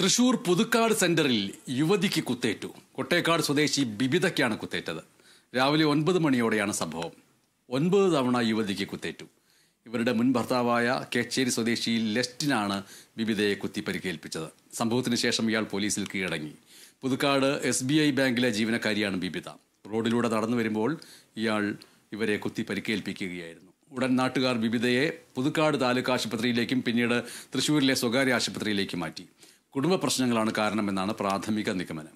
തൃശൂർ പുതുക്കാട് സെന്ററിൽ യുവതിക്ക് കുത്തേറ്റു കൊട്ടേക്കാട് സ്വദേശി ബിബിതയ്ക്കാണ് കുത്തേറ്റത് രാവിലെ ഒൻപത് മണിയോടെയാണ് സംഭവം ഒൻപത് തവണ യുവതിക്ക് കുത്തേറ്റു ഇവരുടെ മുൻ ഭർത്താവായ കേച്ചേരി സ്വദേശി ലെസ്റ്റിനാണ് ബിബിതയെ കുത്തി പരിക്കേൽപ്പിച്ചത് സംഭവത്തിന് ശേഷം ഇയാൾ പോലീസിൽ കീഴടങ്ങി പുതുക്കാട് എസ് ബി ഐ ബാങ്കിലെ ജീവനക്കാരിയാണ് ബിബിത റോഡിലൂടെ നടന്നു വരുമ്പോൾ ഇയാൾ ഇവരെ കുത്തി പരിക്കേൽപ്പിക്കുകയായിരുന്നു ഉടൻ നാട്ടുകാർ ബിബിതയെ പുതുക്കാട് താലൂക്ക് ആശുപത്രിയിലേക്കും പിന്നീട് തൃശൂരിലെ സ്വകാര്യ ആശുപത്രിയിലേക്കും മാറ്റി കുടുംബ പ്രശ്നങ്ങളാണ് കാരണമെന്നാണ് പ്രാഥമിക നിഗമനം